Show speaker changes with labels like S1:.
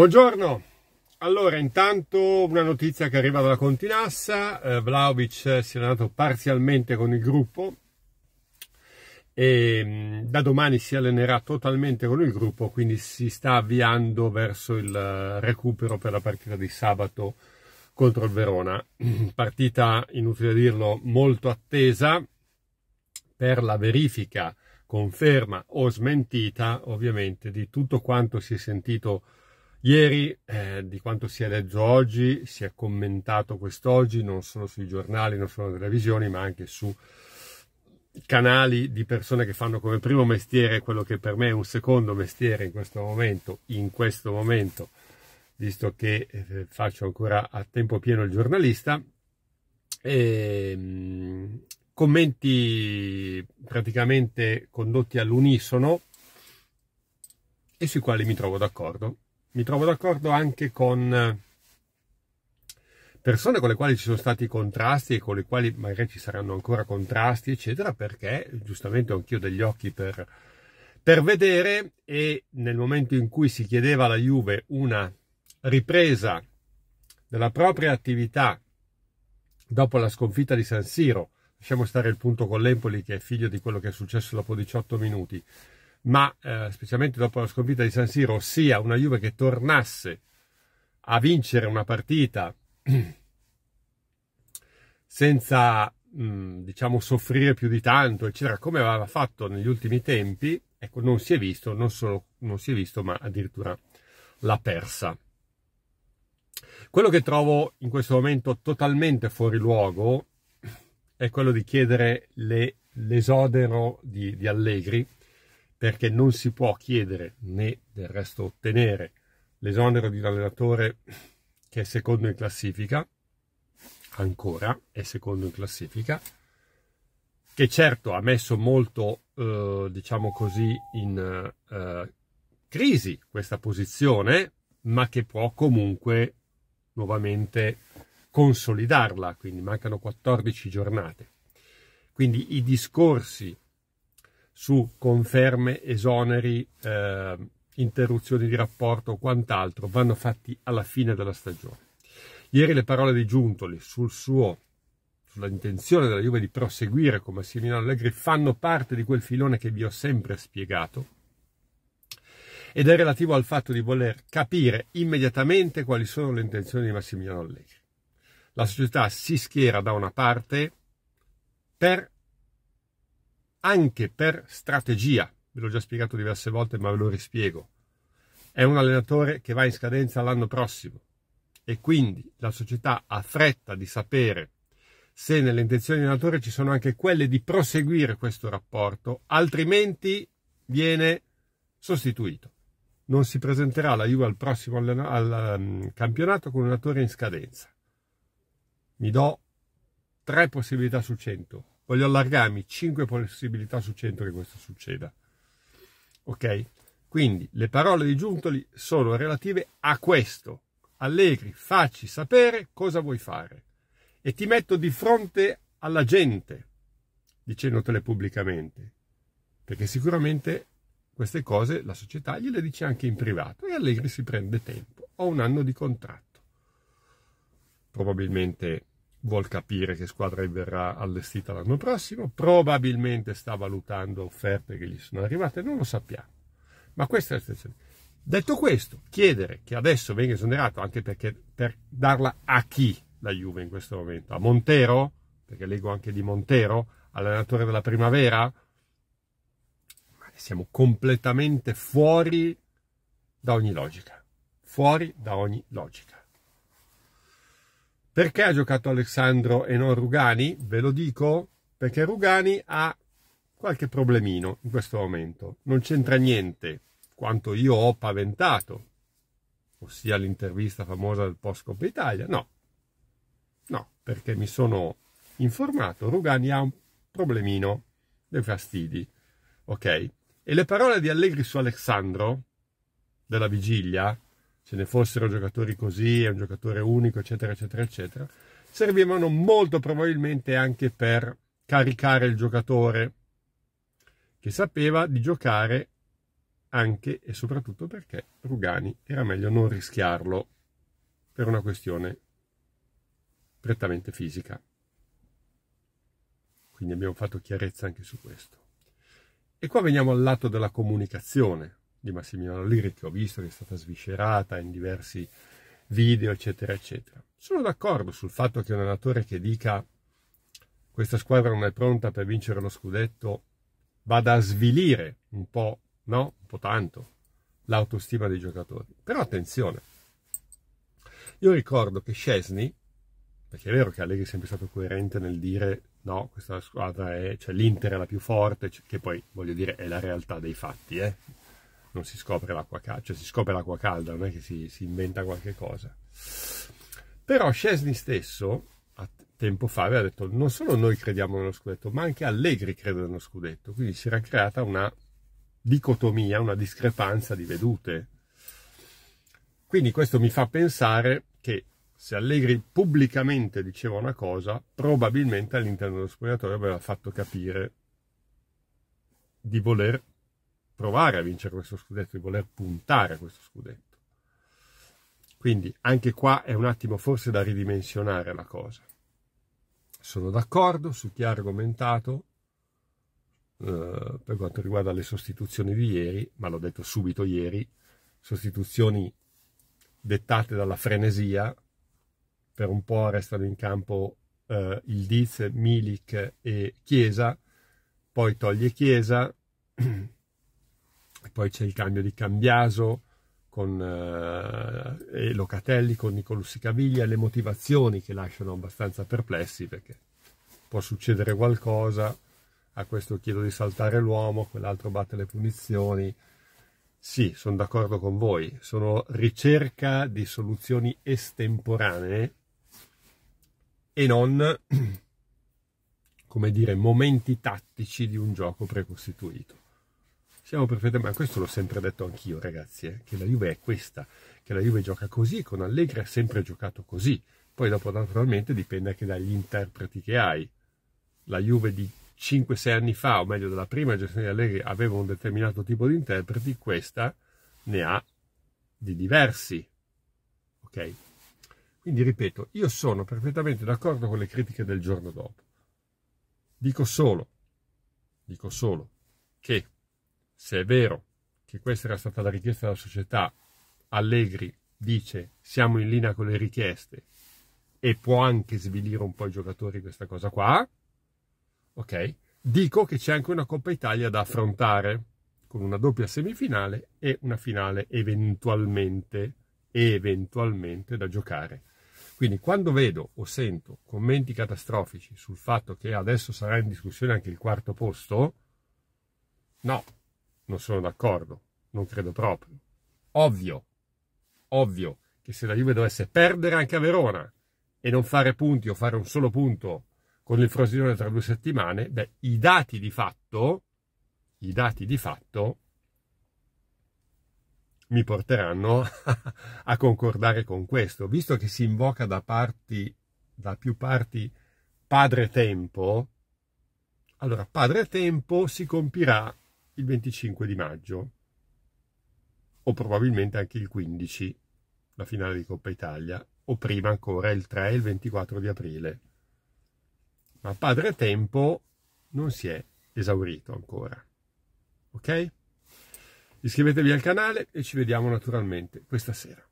S1: Buongiorno, allora intanto una notizia che arriva dalla Continassa, eh, Vlaovic si è allenato parzialmente con il gruppo e mh, mm, da domani si allenerà totalmente con il gruppo, quindi si sta avviando verso il eh, recupero per la partita di sabato contro il Verona. Partita, inutile dirlo, molto attesa per la verifica, conferma o smentita ovviamente di tutto quanto si è sentito Ieri, eh, di quanto si è letto oggi, si è commentato quest'oggi, non solo sui giornali, non solo nelle visioni, ma anche su canali di persone che fanno come primo mestiere quello che per me è un secondo mestiere in questo momento, in questo momento, visto che eh, faccio ancora a tempo pieno il giornalista, e, ehm, commenti praticamente condotti all'unisono e sui quali mi trovo d'accordo mi trovo d'accordo anche con eh, persone con le quali ci sono stati contrasti e con le quali magari ci saranno ancora contrasti, eccetera, perché giustamente ho anch'io degli occhi per, per vedere e nel momento in cui si chiedeva alla Juve una ripresa della propria attività dopo la sconfitta di San Siro, lasciamo stare il punto con l'Empoli che è figlio di quello che è successo dopo 18 minuti, ma eh, specialmente dopo la sconfitta di San Siro, ossia una Juve che tornasse a vincere una partita senza mh, mm, diciamo soffrire più di tanto, eccetera, come aveva fatto negli ultimi tempi, ecco, non si è visto, non solo non si è visto, ma addirittura l'ha persa. Quello che trovo in questo momento totalmente fuori luogo è quello di chiedere l'esodero di, di Allegri perché non si può chiedere né del resto ottenere l'esonero di un allenatore che è secondo in classifica, ancora è secondo in classifica, che certo ha messo molto, eh, diciamo così, in eh, crisi questa posizione, ma che può comunque nuovamente consolidarla, quindi mancano 14 giornate. Quindi i discorsi su conferme, esoneri, eh, interruzioni di rapporto o quant'altro vanno fatti alla fine della stagione. Ieri le parole di Giuntoli sul suo, sulla intenzione della Juve di proseguire con Massimiliano Allegri fanno parte di quel filone che vi ho sempre spiegato ed è relativo al fatto di voler capire immediatamente quali sono le intenzioni di Massimiliano Allegri. La società si schiera da una parte per anche per strategia. Ve l'ho già spiegato diverse volte, ma ve lo rispiego. È un allenatore che va in scadenza l'anno prossimo e quindi la società ha fretta di sapere se nelle intenzioni di allenatore ci sono anche quelle di proseguire questo rapporto, altrimenti viene sostituito. Non si presenterà la Juve al prossimo allena- al, um, campionato con un allenatore in scadenza. Mi do tre possibilità su cento voglio allargarmi 5 possibilità su 100 che questo succeda. Ok? Quindi le parole di Giuntoli sono relative a questo. Allegri, facci sapere cosa vuoi fare e ti metto di fronte alla gente dicendotele pubblicamente, perché sicuramente queste cose la società gliele dice anche in privato e Allegri si prende tempo, ho un anno di contratto. Probabilmente vuol capire che squadra verrà allestita l'anno prossimo, probabilmente sta valutando offerte che gli sono arrivate, non lo sappiamo. Ma questa è la situazione. Detto questo, chiedere che adesso venga esonerato, anche perché per darla a chi la Juve in questo momento? A Montero? Perché leggo anche di Montero, allenatore della primavera? siamo completamente fuori da ogni logica. Fuori da ogni logica. Perché ha giocato Alessandro e non Rugani? Ve lo dico perché Rugani ha qualche problemino in questo momento. Non c'entra niente quanto io ho paventato, ossia l'intervista famosa del post Coppa Italia. No, no, perché mi sono informato. Rugani ha un problemino dei fastidi. Ok? E le parole di Allegri su Alessandro della vigilia ce ne fossero giocatori così, è un giocatore unico, eccetera, eccetera, eccetera, servivano molto probabilmente anche per caricare il giocatore che sapeva di giocare anche e soprattutto perché Rugani era meglio non rischiarlo per una questione prettamente fisica. Quindi abbiamo fatto chiarezza anche su questo. E qua veniamo al lato della comunicazione, di Massimiliano Liri che ho visto che è stata sviscerata in diversi video, eccetera, eccetera. Sono d'accordo sul fatto che un allenatore che dica questa squadra non è pronta per vincere lo scudetto vada a svilire un po', no? Un po' tanto l'autostima dei giocatori. Però attenzione, io ricordo che Scesni, perché è vero che Allegri è sempre stato coerente nel dire no, questa squadra è, cioè l'Inter è la più forte, che poi voglio dire è la realtà dei fatti, eh? non si scopre l'acqua calda, cioè si scopre l'acqua calda, non è che si, si inventa qualche cosa. Però Scesni stesso, a tempo fa, aveva detto non solo noi crediamo nello scudetto, ma anche Allegri crede nello scudetto, quindi si era creata una dicotomia, una discrepanza di vedute. Quindi questo mi fa pensare che se Allegri pubblicamente diceva una cosa, probabilmente all'interno dello spogliatoio aveva fatto capire di voler provare a vincere questo scudetto, di voler puntare a questo scudetto. Quindi anche qua è un attimo forse da ridimensionare la cosa. Sono d'accordo su chi ha argomentato eh, per quanto riguarda le sostituzioni di ieri, ma l'ho detto subito ieri, sostituzioni dettate dalla frenesia, per un po' restano in campo eh, il Diz, Milik e Chiesa, poi toglie Chiesa, poi c'è il cambio di Cambiaso con, eh, e Locatelli con Nicolussi Caviglia, le motivazioni che lasciano abbastanza perplessi perché può succedere qualcosa, a questo chiedo di saltare l'uomo, quell'altro batte le punizioni. Sì, sono d'accordo con voi, sono ricerca di soluzioni estemporanee e non, come dire, momenti tattici di un gioco precostituito. Siamo perfettamente, ma questo l'ho sempre detto anch'io ragazzi, eh, che la Juve è questa, che la Juve gioca così, e con Allegri ha sempre giocato così, poi dopo naturalmente dipende anche dagli interpreti che hai. La Juve di 5-6 anni fa, o meglio della prima gestione di Allegri, aveva un determinato tipo di interpreti, questa ne ha di diversi. Ok? Quindi ripeto, io sono perfettamente d'accordo con le critiche del giorno dopo. Dico solo, dico solo che se è vero che questa era stata la richiesta della società, Allegri dice siamo in linea con le richieste e può anche svilire un po' i giocatori questa cosa qua, ok? Dico che c'è anche una Coppa Italia da affrontare con una doppia semifinale e una finale eventualmente, eventualmente da giocare. Quindi quando vedo o sento commenti catastrofici sul fatto che adesso sarà in discussione anche il quarto posto, no, non sono d'accordo, non credo proprio. Ovvio, ovvio che se la Juve dovesse perdere anche a Verona e non fare punti o fare un solo punto con il Frosinone tra due settimane, beh, i dati di fatto, i dati di fatto mi porteranno a concordare con questo, visto che si invoca da parti, da più parti, padre tempo, allora padre tempo si compirà il 25 di maggio o probabilmente anche il 15, la finale di Coppa Italia, o prima ancora il 3 e il 24 di aprile. Ma Padre Tempo non si è esaurito ancora. Ok? Iscrivetevi al canale e ci vediamo naturalmente questa sera.